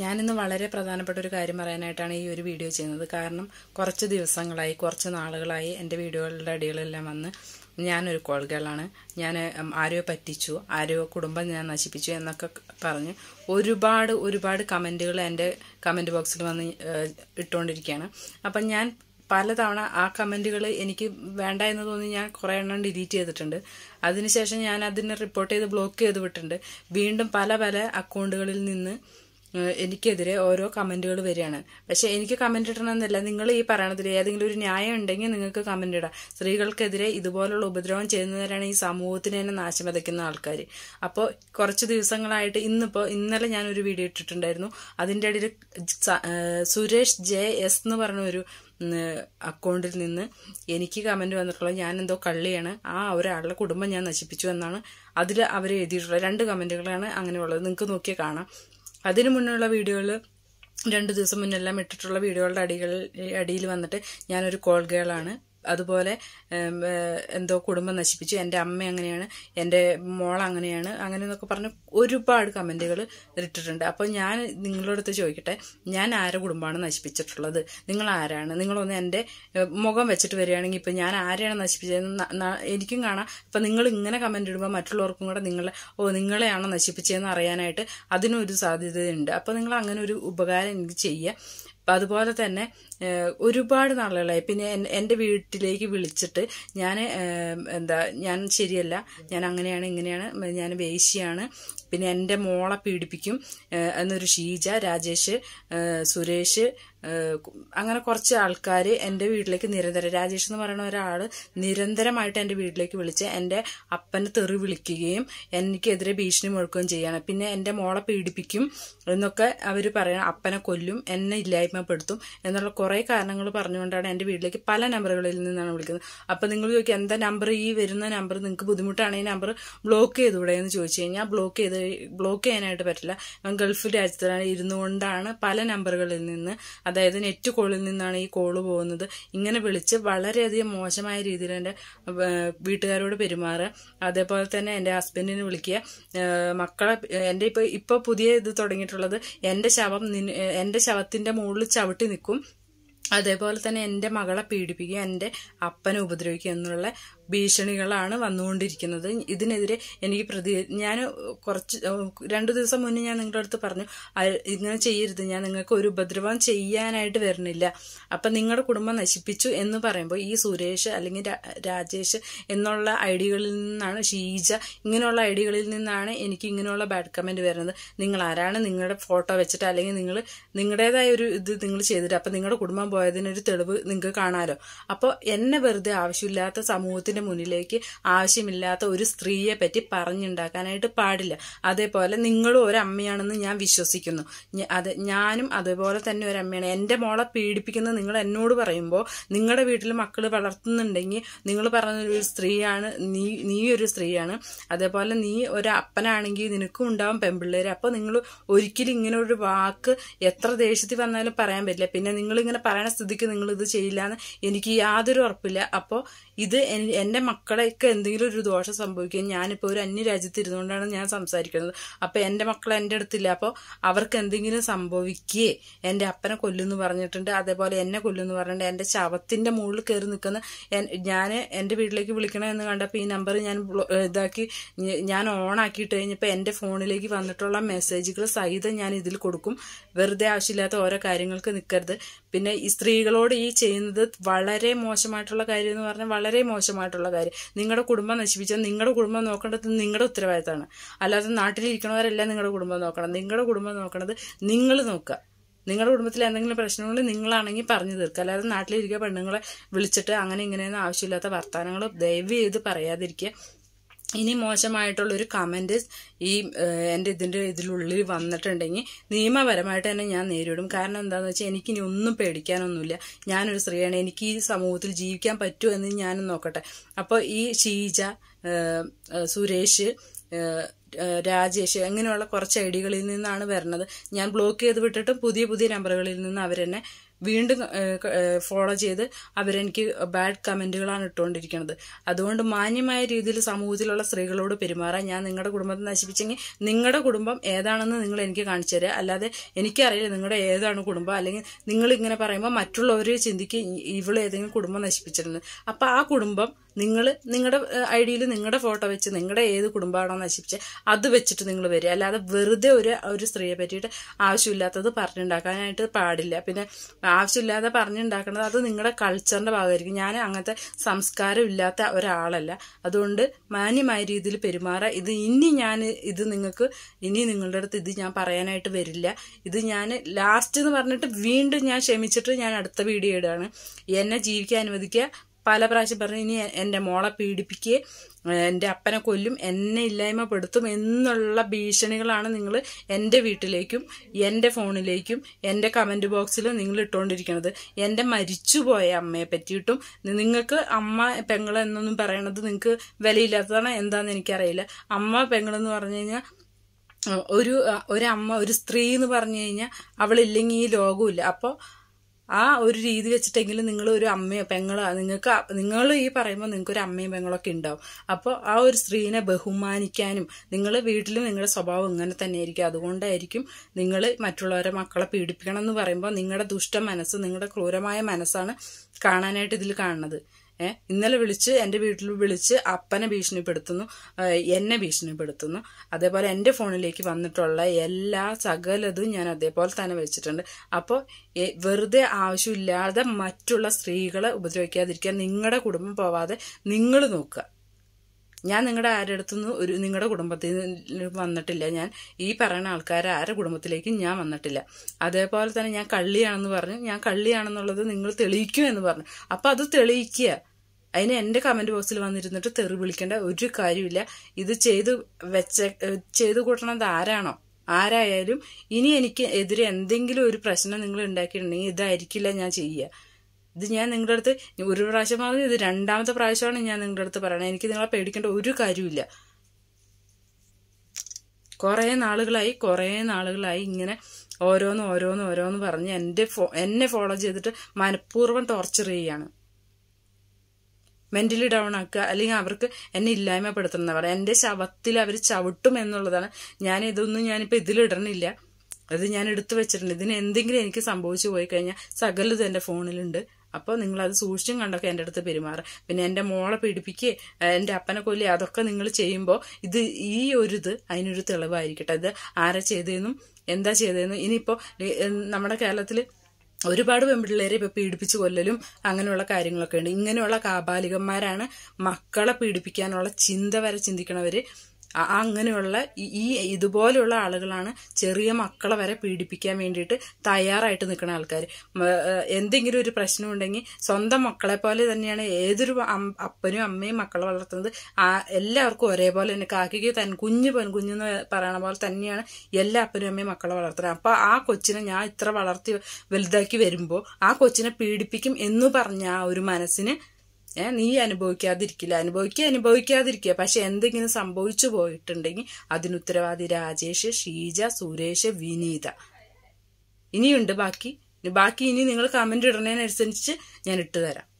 ഞാനിന്ന് വളരെ പ്രധാനപ്പെട്ട ഒരു കാര്യം പറയാനായിട്ടാണ് ഈ ഒരു വീഡിയോ ചെയ്യുന്നത് കാരണം കുറച്ച് ദിവസങ്ങളായി കുറച്ച് നാളുകളായി എൻ്റെ വീഡിയോകളുടെ അടികളെല്ലാം വന്ന് ഞാനൊരു കോൾഗേളാണ് ഞാൻ ആരോ പറ്റിച്ചു ആരോ കുടുംബം ഞാൻ നശിപ്പിച്ചു എന്നൊക്കെ പറഞ്ഞ് ഒരുപാട് ഒരുപാട് കമൻറ്റുകൾ എൻ്റെ കമൻറ്റ് ബോക്സിൽ വന്ന് ഇട്ടുകൊണ്ടിരിക്കുകയാണ് അപ്പം ഞാൻ പലതവണ ആ കമൻറ്റുകൾ എനിക്ക് വേണ്ട എന്ന് തോന്നി ഞാൻ കുറേ എണ്ണം ഡിലീറ്റ് ചെയ്തിട്ടുണ്ട് അതിനുശേഷം ഞാൻ അതിനെ റിപ്പോർട്ട് ചെയ്ത് ബ്ലോക്ക് ചെയ്ത് വിട്ടിട്ടുണ്ട് വീണ്ടും പല പല അക്കൗണ്ടുകളിൽ നിന്ന് എനിക്കെതിരെ ഓരോ കമന്റുകൾ വരികയാണ് പക്ഷെ എനിക്ക് കമന്റ് ഇടണമെന്നില്ല നിങ്ങൾ ഈ പറയണതിൽ ഏതെങ്കിലും ഒരു ന്യായം ഉണ്ടെങ്കിൽ നിങ്ങൾക്ക് കമന്റ് ഇടാം സ്ത്രീകൾക്കെതിരെ ഇതുപോലുള്ള ഉപദ്രവം ചെയ്യുന്നവരാണ് ഈ സമൂഹത്തിന് തന്നെ നാശം വിതയ്ക്കുന്ന ആൾക്കാർ അപ്പോൾ കുറച്ച് ദിവസങ്ങളായിട്ട് ഇന്നിപ്പോൾ ഇന്നലെ ഞാനൊരു വീഡിയോ ഇട്ടിട്ടുണ്ടായിരുന്നു അതിൻ്റെ ഇടയിൽ സുരേഷ് ജെ എസ് എന്ന് പറഞ്ഞ ഒരു അക്കൗണ്ടിൽ നിന്ന് എനിക്ക് കമൻറ്റ് വന്നിട്ടുള്ളത് ഞാൻ എന്തോ കള്ളിയാണ് ആ ഒരാളുടെ കുടുംബം ഞാൻ നശിപ്പിച്ചു എന്നാണ് അതിൽ അവർ എഴുതിയിട്ടുള്ള രണ്ട് കമൻറ്റുകളാണ് അങ്ങനെയുള്ളത് നിങ്ങൾക്ക് നോക്കിയാൽ കാണാം അതിനു മുന്നുള്ള വീഡിയോയിൽ രണ്ടു ദിവസം മുന്നെല്ലാം ഇട്ടിട്ടുള്ള വീഡിയോകളുടെ അടികളിൽ അടിയിൽ വന്നിട്ട് ഞാനൊരു കോൾ ഗേളാണ് അതുപോലെ എന്തോ കുടുംബം നശിപ്പിച്ചു എൻ്റെ അമ്മ അങ്ങനെയാണ് എൻ്റെ മോൾ അങ്ങനെയാണ് അങ്ങനെ എന്നൊക്കെ പറഞ്ഞ് ഒരുപാട് കമൻറ്റുകൾ ഇട്ടിട്ടുണ്ട് അപ്പോൾ ഞാൻ നിങ്ങളടുത്ത് ചോദിക്കട്ടെ ഞാൻ ആരെ കുടുംബമാണ് നശിപ്പിച്ചിട്ടുള്ളത് നിങ്ങൾ ആരാണ് നിങ്ങളൊന്ന് എൻ്റെ മുഖം വെച്ചിട്ട് വരികയാണെങ്കിൽ ഇപ്പം ഞാൻ ആരെയാണ് നശിപ്പിച്ചതെന്ന് എനിക്കും കാണാം ഇപ്പം നിങ്ങൾ ഇങ്ങനെ കമൻ്റ് ഇടുമ്പോൾ മറ്റുള്ളവർക്കും കൂടെ നിങ്ങളെ ഓ നിങ്ങളെയാണ് നശിപ്പിച്ചതെന്ന് അറിയാനായിട്ട് അതിനൊരു സാധ്യതയുണ്ട് അപ്പോൾ നിങ്ങൾ അങ്ങനെ ഒരു ഉപകാരം എനിക്ക് ചെയ്യുക അപ്പം അതുപോലെ തന്നെ ഒരുപാട് നാളുകളായി പിന്നെ എൻ്റെ വീട്ടിലേക്ക് വിളിച്ചിട്ട് ഞാൻ എന്താ ഞാൻ ശരിയല്ല ഞാൻ അങ്ങനെയാണ് ഇങ്ങനെയാണ് ഞാൻ വേശിയാണ് പിന്നെ എൻ്റെ മോളെ പീഡിപ്പിക്കും എന്നൊരു ഷീജ രാജേഷ് സുരേഷ് അങ്ങനെ കുറച്ച് ആൾക്കാർ എൻ്റെ വീട്ടിലേക്ക് നിരന്തരം രാജേഷ് എന്ന് പറയുന്ന ഒരാൾ നിരന്തരമായിട്ട് എൻ്റെ വീട്ടിലേക്ക് വിളിച്ച് എൻ്റെ അപ്പനെ തെറി വിളിക്കുകയും എനിക്കെതിരെ ഭീഷണി മുഴക്കുകയും ചെയ്യാണ് പിന്നെ എൻ്റെ മോളെ പീഡിപ്പിക്കും എന്നൊക്കെ അവർ പറയണം അപ്പനെ കൊല്ലും എന്നെ ഇല്ലായ്മപ്പെടുത്തും എന്നുള്ള കുറെ കുറേ കാരണങ്ങൾ പറഞ്ഞുകൊണ്ടാണ് എൻ്റെ വീട്ടിലേക്ക് പല നമ്പറുകളിൽ നിന്നാണ് വിളിക്കുന്നത് അപ്പോൾ നിങ്ങൾ ചോദിക്കുക എന്താ നമ്പർ ഈ വരുന്ന നമ്പർ നിങ്ങൾക്ക് ബുദ്ധിമുട്ടാണ് ഈ നമ്പർ ബ്ലോക്ക് ചെയ്തുകൂടെ എന്ന് ചോദിച്ചു കഴിഞ്ഞാൽ ബ്ലോക്ക് ചെയ്ത് ബ്ലോക്ക് ചെയ്യാനായിട്ട് പറ്റില്ല ഞാൻ ഗൾഫ് രാജ്യത്താണ് ഇരുന്നുകൊണ്ടാണ് പല നമ്പറുകളിൽ നിന്ന് അതായത് നെറ്റ് കോളിൽ നിന്നാണ് ഈ കോള് പോകുന്നത് ഇങ്ങനെ വിളിച്ച് വളരെയധികം മോശമായ രീതിയിൽ എൻ്റെ വീട്ടുകാരോട് പെരുമാറുക അതേപോലെ തന്നെ എൻ്റെ ഹസ്ബൻഡിനെ വിളിക്കുക മക്കളെ എൻ്റെ ഇപ്പോൾ ഇപ്പോൾ പുതിയ ഇത് തുടങ്ങിയിട്ടുള്ളത് എൻ്റെ ശവം എൻ്റെ ശവത്തിൻ്റെ മുകളിൽ ചവിട്ടി നിൽക്കും അതേപോലെ തന്നെ എൻ്റെ മകളെ പീഡിപ്പിക്കുകയും എൻ്റെ അപ്പനെ ഉപദ്രവിക്കുക എന്നുള്ള ഭീഷണികളാണ് വന്നുകൊണ്ടിരിക്കുന്നത് ഇതിനെതിരെ എനിക്ക് പ്രതി ഞാൻ കുറച്ച് രണ്ടു ദിവസം മുന്നേ ഞാൻ നിങ്ങളുടെ അടുത്ത് പറഞ്ഞു ഇങ്ങനെ ചെയ്യരുത് ഞാൻ നിങ്ങൾക്ക് ഒരു ഉപദ്രവം ചെയ്യാനായിട്ട് വരുന്നില്ല അപ്പം നിങ്ങളുടെ കുടുംബം നശിപ്പിച്ചു എന്ന് പറയുമ്പോൾ ഈ സുരേഷ് അല്ലെങ്കിൽ രാജേഷ് എന്നുള്ള ഐഡികളിൽ നിന്നാണ് ഷീജ ഇങ്ങനെയുള്ള ഐഡികളിൽ നിന്നാണ് എനിക്ക് ഇങ്ങനെയുള്ള ബാഡ് കമൻറ്റ് വരുന്നത് നിങ്ങൾ ആരാണ് നിങ്ങളുടെ ഫോട്ടോ വെച്ചിട്ട് അല്ലെങ്കിൽ നിങ്ങൾ നിങ്ങളുടേതായ ഒരു ഇത് നിങ്ങൾ ചെയ്തിട്ട് അപ്പം നിങ്ങളുടെ കുടുംബം പോയതിനൊരു തെളിവ് നിങ്ങൾക്ക് കാണാമല്ലോ അപ്പോൾ എന്നെ വെറുതെ ആവശ്യമില്ലാത്ത സമൂഹത്തിന് സമൂഹത്തിന്റെ മുന്നിലേക്ക് ആവശ്യമില്ലാത്ത ഒരു സ്ത്രീയെ പറ്റി പറഞ്ഞുണ്ടാക്കാനായിട്ട് പാടില്ല അതേപോലെ നിങ്ങളും ഒരു അമ്മയാണെന്ന് ഞാൻ വിശ്വസിക്കുന്നു അത് ഞാനും അതേപോലെ തന്നെ ഒരു അമ്മയാണ് എൻ്റെ മോളെ പീഡിപ്പിക്കുന്നത് നിങ്ങൾ എന്നോട് പറയുമ്പോൾ നിങ്ങളുടെ വീട്ടിൽ മക്കൾ വളർത്തുന്നുണ്ടെങ്കിൽ നിങ്ങൾ പറഞ്ഞൊരു സ്ത്രീയാണ് നീ നീ ഒരു സ്ത്രീയാണ് അതേപോലെ നീ ഒരു അപ്പനാണെങ്കിൽ നിനക്കും ഉണ്ടാവും പെൺപിള്ളേർ അപ്പോൾ നിങ്ങൾ ഒരിക്കലും ഇങ്ങനെ ഒരു വാക്ക് എത്ര ദേഷ്യത്തിൽ വന്നാലും പറയാൻ പറ്റില്ല പിന്നെ നിങ്ങൾ ഇങ്ങനെ പറയണ സ്ഥിതിക്ക് നിങ്ങൾ ഇത് ചെയ്യില്ല എന്ന് എനിക്ക് യാതൊരു ഉറപ്പില്ല അപ്പോൾ ഇത് എൻ്റെ മക്കളെയൊക്കെ എന്തെങ്കിലും ഒരു ദോഷം സംഭവിക്കുകയും ഞാനിപ്പോൾ ഒരു അന്യ രാജ്യത്ത് ഇരുന്നുകൊണ്ടാണ് ഞാൻ സംസാരിക്കുന്നത് അപ്പോൾ എൻ്റെ മക്കൾ എൻ്റെ അടുത്തില്ല അപ്പോൾ അവർക്ക് എന്തെങ്കിലും സംഭവിക്കേ എൻ്റെ അപ്പനെ കൊല്ലുമെന്ന് പറഞ്ഞിട്ടുണ്ട് അതേപോലെ എന്നെ കൊല്ലുമെന്ന് പറഞ്ഞിട്ടുണ്ട് എൻ്റെ ശവത്തിൻ്റെ മുകളിൽ കയറി നിൽക്കുന്ന ഞാൻ എൻ്റെ വീട്ടിലേക്ക് വിളിക്കണമെന്ന് കണ്ടപ്പോൾ ഈ നമ്പർ ഞാൻ ഇതാക്കി ഞാൻ ഓൺ ആക്കിയിട്ട് കഴിഞ്ഞപ്പോൾ എൻ്റെ ഫോണിലേക്ക് വന്നിട്ടുള്ള മെസ്സേജുകൾ സഹിതം ഞാൻ ഇതിൽ കൊടുക്കും വെറുതെ ആവശ്യമില്ലാത്ത ഓരോ കാര്യങ്ങൾക്ക് നിൽക്കരുത് പിന്നെ ഈ സ്ത്രീകളോട് ഈ ചെയ്യുന്നത് വളരെ മോശമായിട്ടുള്ള കാര്യം എന്ന് പറഞ്ഞാൽ വളരെ മോശമായിട്ട് ആയിട്ടുള്ള കാര്യം നിങ്ങളുടെ കുടുംബം നശിപ്പിച്ചാൽ നിങ്ങളുടെ കുടുംബം നോക്കേണ്ടത് നിങ്ങളുടെ ഉത്തരവാദിത്തമാണ് അല്ലാതെ നാട്ടിലിരിക്കണവരെല്ലാം നിങ്ങളുടെ കുടുംബം നോക്കണം നിങ്ങളുടെ കുടുംബം നോക്കണത് നിങ്ങൾ നോക്കുക നിങ്ങളുടെ കുടുംബത്തിൽ എന്തെങ്കിലും പ്രശ്നമുണ്ടെങ്കിൽ നിങ്ങളാണെങ്കിൽ പറഞ്ഞു തീർക്കുക അല്ലാതെ നാട്ടിലിരിക്കുക പെണ്ണുങ്ങളെ വിളിച്ചിട്ട് അങ്ങനെ ഇങ്ങനെയൊന്നും ആവശ്യമില്ലാത്ത വർത്തമാനങ്ങൾ ദയവ് ചെയ്ത് പറയാതിരിക്കുക ഇനി മോശമായിട്ടുള്ളൊരു കമൻറ്റ് ഈ എൻ്റെ ഇതിൻ്റെ ഇതിലുള്ളിൽ വന്നിട്ടുണ്ടെങ്കിൽ നിയമപരമായിട്ട് തന്നെ ഞാൻ നേരിടും കാരണം എന്താണെന്ന് വെച്ചാൽ എനിക്കിനി ഒന്നും പേടിക്കാനൊന്നുമില്ല ഞാനൊരു സ്ത്രീയാണ് എനിക്ക് ഈ സമൂഹത്തിൽ ജീവിക്കാൻ പറ്റുമോ എന്ന് ഞാനും നോക്കട്ടെ അപ്പോൾ ഈ ഷീജ സുരേഷ് രാജേഷ് അങ്ങനെയുള്ള കുറച്ച് ഐ ഡികളിൽ നിന്നാണ് വരുന്നത് ഞാൻ ബ്ലോക്ക് ചെയ്ത് വിട്ടിട്ടും പുതിയ പുതിയ നമ്പറുകളിൽ നിന്ന് അവരെന്നെ വീണ്ടും ഫോളോ ചെയ്ത് അവരെനിക്ക് ബാഡ് കമൻറ്റുകളാണ് ഇട്ടുകൊണ്ടിരിക്കുന്നത് അതുകൊണ്ട് മാന്യമായ രീതിയിൽ സമൂഹത്തിലുള്ള സ്ത്രീകളോട് പെരുമാറാൻ ഞാൻ നിങ്ങളുടെ കുടുംബത്തെ നശിപ്പിച്ചെങ്കിൽ നിങ്ങളുടെ കുടുംബം ഏതാണെന്ന് നിങ്ങൾ എനിക്ക് കാണിച്ചു തരിക അല്ലാതെ എനിക്കറിയില്ല നിങ്ങളുടെ ഏതാണ് കുടുംബം അല്ലെങ്കിൽ നിങ്ങൾ ഇങ്ങനെ പറയുമ്പോൾ മറ്റുള്ളവരെ ചിന്തിക്ക് ഇവൾ കുടുംബം നശിപ്പിച്ചിട്ടുണ്ട് അപ്പോൾ ആ കുടുംബം നിങ്ങൾ നിങ്ങളുടെ ഐ ഡിയിൽ നിങ്ങളുടെ ഫോട്ടോ വെച്ച് നിങ്ങളുടെ ഏത് കുടുംബമാണോ നശിപ്പിച്ച് അത് വെച്ചിട്ട് നിങ്ങൾ വരിക അല്ലാതെ വെറുതെ ഒരു ഒരു സ്ത്രീയെ പറ്റിയിട്ട് ആവശ്യമില്ലാത്തത് പറഞ്ഞുണ്ടാക്കാനായിട്ട് പാടില്ല പിന്നെ ആവശ്യമില്ലാതെ പറഞ്ഞുണ്ടാക്കുന്നത് അത് നിങ്ങളുടെ കൾച്ചറിൻ്റെ ഭാഗമായിരിക്കും ഞാൻ അങ്ങനത്തെ സംസ്കാരം ഇല്ലാത്ത ഒരാളല്ല അതുകൊണ്ട് മാന്യമായ രീതിയിൽ പെരുമാറുക ഇത് ഇനി ഞാൻ ഇത് നിങ്ങൾക്ക് ഇനി നിങ്ങളുടെ അടുത്ത് ഇത് ഞാൻ പറയാനായിട്ട് വരില്ല ഇത് ഞാൻ ലാസ്റ്റ് എന്ന് പറഞ്ഞിട്ട് വീണ്ടും ഞാൻ ക്ഷമിച്ചിട്ട് ഞാൻ അടുത്ത വീഡിയോ ഇടുകയാണ് എന്നെ ജീവിക്കാൻ അനുവദിക്കുക പല പ്രാവശ്യം പറഞ്ഞു ഇനി എൻ്റെ മോളെ പീഡിപ്പിക്കുക എൻ്റെ അപ്പനെ കൊല്ലും എന്നെ ഇല്ലായ്മപ്പെടുത്തും എന്നുള്ള ഭീഷണികളാണ് നിങ്ങൾ എൻ്റെ വീട്ടിലേക്കും എൻ്റെ ഫോണിലേക്കും എൻ്റെ കമൻറ്റ് ബോക്സിലും നിങ്ങൾ ഇട്ടുകൊണ്ടിരിക്കുന്നത് എൻ്റെ മരിച്ചുപോയ അമ്മയെ പറ്റിയിട്ടും നിങ്ങൾക്ക് അമ്മ പെങ്ങൾ എന്നൊന്നും പറയണത് നിങ്ങൾക്ക് വിലയില്ലാത്തതാണ് എന്താണെന്ന് എനിക്കറിയില്ല അമ്മ പെങ്ങളെന്ന് പറഞ്ഞു കഴിഞ്ഞാൽ ഒരു ഒരമ്മ ഒരു സ്ത്രീ എന്ന് പറഞ്ഞു കഴിഞ്ഞാൽ അവളില്ലെങ്കിൽ ഈ ലോകമില്ല അപ്പോൾ ആ ഒരു രീതി വെച്ചിട്ടെങ്കിലും നിങ്ങൾ ഒരു അമ്മയോ പെങ്ങളോ നിങ്ങൾക്ക് നിങ്ങൾ ഈ പറയുമ്പോൾ നിങ്ങൾക്ക് ഒരു അമ്മയും പെങ്ങളൊക്കെ ഉണ്ടാവും അപ്പോൾ ആ ഒരു സ്ത്രീനെ ബഹുമാനിക്കാനും നിങ്ങൾ വീട്ടിൽ നിങ്ങളുടെ സ്വഭാവം ഇങ്ങനെ തന്നെ ആയിരിക്കും അതുകൊണ്ടായിരിക്കും നിങ്ങൾ മറ്റുള്ളവരെ മക്കളെ പീഡിപ്പിക്കണം എന്ന് പറയുമ്പോൾ നിങ്ങളുടെ ദുഷ്ട മനസ്സ് നിങ്ങളുടെ ക്രൂരമായ മനസ്സാണ് കാണാനായിട്ട് ഇതിൽ കാണുന്നത് ഏഹ് ഇന്നലെ വിളിച്ച് എൻ്റെ വീട്ടിൽ വിളിച്ച് അപ്പനെ ഭീഷണിപ്പെടുത്തുന്നു എന്നെ ഭീഷണിപ്പെടുത്തുന്നു അതേപോലെ എൻ്റെ ഫോണിലേക്ക് വന്നിട്ടുള്ള എല്ലാ സകലതും ഞാൻ അതേപോലെ തന്നെ വെച്ചിട്ടുണ്ട് അപ്പോൾ വെറുതെ ആവശ്യമില്ലാതെ മറ്റുള്ള സ്ത്രീകളെ ഉപദ്രവിക്കാതിരിക്കാൻ നിങ്ങളുടെ കുടുംബം പോവാതെ നിങ്ങൾ നോക്കുക ഞാൻ നിങ്ങളുടെ ആരുടെ അടുത്തുനിന്ന് ഒരു നിങ്ങളുടെ കുടുംബത്തിൽ വന്നിട്ടില്ല ഞാൻ ഈ പറയുന്ന ആൾക്കാരെ ആരുടെ കുടുംബത്തിലേക്ക് ഞാൻ വന്നിട്ടില്ല അതേപോലെ തന്നെ ഞാൻ കള്ളിയാണെന്ന് പറഞ്ഞു ഞാൻ കള്ളിയാണെന്നുള്ളത് നിങ്ങൾ തെളിയിക്കൂ എന്ന് പറഞ്ഞു അപ്പൊ അത് തെളിയിക്കുക അതിന് എൻ്റെ കമൻറ്റ് ബോക്സിൽ വന്നിരുന്നിട്ട് തെറി വിളിക്കേണ്ട ഒരു കാര്യമില്ല ഇത് ചെയ്ത് വെച്ച ചെയ്തു കൂട്ടണത് ആരാണോ ആരായാലും ഇനി എനിക്ക് എതിരെ എന്തെങ്കിലും ഒരു പ്രശ്നം നിങ്ങൾ ഉണ്ടാക്കിയിട്ടുണ്ടെങ്കിൽ ഇതായിരിക്കില്ല ഞാൻ ചെയ്യുക ഇത് ഞാൻ നിങ്ങളുടെ അടുത്ത് ഒരു പ്രാവശ്യം പറഞ്ഞു ഇത് രണ്ടാമത്തെ പ്രാവശ്യമാണ് ഞാൻ നിങ്ങളുടെ അടുത്ത് പറയണത് എനിക്ക് നിങ്ങളെ പേടിക്കേണ്ട ഒരു കാര്യമില്ല കുറേ നാളുകളായി കുറേ നാളുകളായി ഇങ്ങനെ ഓരോന്ന് ഓരോന്ന് ഓരോന്ന് പറഞ്ഞ് എൻ്റെ ഫോ എന്നെ ഫോളോ ചെയ്തിട്ട് മനഃപൂർവ്വം ടോർച്ചർ ചെയ്യുകയാണ് മെന്റലി ഡൗൺ ആക്കുക അല്ലെങ്കിൽ അവർക്ക് എന്നെ ഇല്ലായ്മപ്പെടുത്തുന്നവർ എൻ്റെ ശവത്തിൽ അവർ ചവിട്ടും എന്നുള്ളതാണ് ഞാൻ ഇതൊന്നും ഞാനിപ്പോൾ ഇതിലിടണില്ല അത് ഞാൻ എടുത്തു വെച്ചിട്ടുണ്ട് ഇതിന് എന്തെങ്കിലും എനിക്ക് സംഭവിച്ചു പോയി കഴിഞ്ഞാൽ സകലത് എൻ്റെ ഫോണിലുണ്ട് അപ്പോൾ നിങ്ങൾ അത് സൂക്ഷിച്ചും കണ്ടൊക്കെ എൻ്റെ അടുത്ത് പെരുമാറുക പിന്നെ എൻ്റെ മോളെ പീഡിപ്പിക്കുക എൻ്റെ അപ്പനെ കൊല്ലി അതൊക്കെ നിങ്ങൾ ചെയ്യുമ്പോൾ ഇത് ഈ ഒരു ഇത് അതിനൊരു തെളിവായിരിക്കട്ടെ ഇത് ആരാ ചെയ്തതെന്നും എന്താ ചെയ്തതെന്നും ഇനിയിപ്പോൾ നമ്മുടെ കേരളത്തിൽ ഒരുപാട് പെൺപിള്ളേരെ ഇപ്പൊ പീഡിപ്പിച്ചു കൊല്ലലും അങ്ങനെയുള്ള കാര്യങ്ങളൊക്കെ ഉണ്ട് ഇങ്ങനെയുള്ള കാബാലികന്മാരാണ് മക്കളെ പീഡിപ്പിക്കാനുള്ള ചിന്ത വരെ ചിന്തിക്കണവര് അങ്ങനെയുള്ള ഈ ഇതുപോലെയുള്ള ആളുകളാണ് ചെറിയ മക്കളെ വരെ പീഡിപ്പിക്കാൻ വേണ്ടിയിട്ട് തയ്യാറായിട്ട് നിൽക്കുന്ന ആൾക്കാർ എന്തെങ്കിലും ഒരു പ്രശ്നം ഉണ്ടെങ്കിൽ സ്വന്തം മക്കളെ പോലെ തന്നെയാണ് ഏതൊരു അപ്പനും അമ്മയും മക്കളെ വളർത്തുന്നത് എല്ലാവർക്കും ഒരേപോലെ തന്നെ കാക്കിക്ക് തൻ കുഞ്ഞു എന്ന് പറയണ പോലെ തന്നെയാണ് എല്ലാ അപ്പനും അമ്മയും മക്കളെ വളർത്തുന്നത് അപ്പൊ ആ കൊച്ചിനെ ഞാൻ ഇത്ര വളർത്തി വലുതാക്കി വരുമ്പോൾ ആ കൊച്ചിനെ പീഡിപ്പിക്കും എന്ന് പറഞ്ഞ ആ ഒരു മനസ്സിന് ഏ നീ അനുഭവിക്കാതിരിക്കില്ല അനുഭവിക്കുക അനുഭവിക്കാതിരിക്കുക പക്ഷെ എന്തെങ്കിലും സംഭവിച്ചു പോയിട്ടുണ്ടെങ്കിൽ അതിനുത്തരവാദി ഉത്തരവാദി രാജേഷ് ഷീജ സുരേഷ് വിനീത ഇനിയുണ്ട് ബാക്കി ബാക്കി ഇനി നിങ്ങൾ കമന്റ് ഇടുന്നതിനനുസരിച്ച് ഞാൻ ഇട്ടുതരാം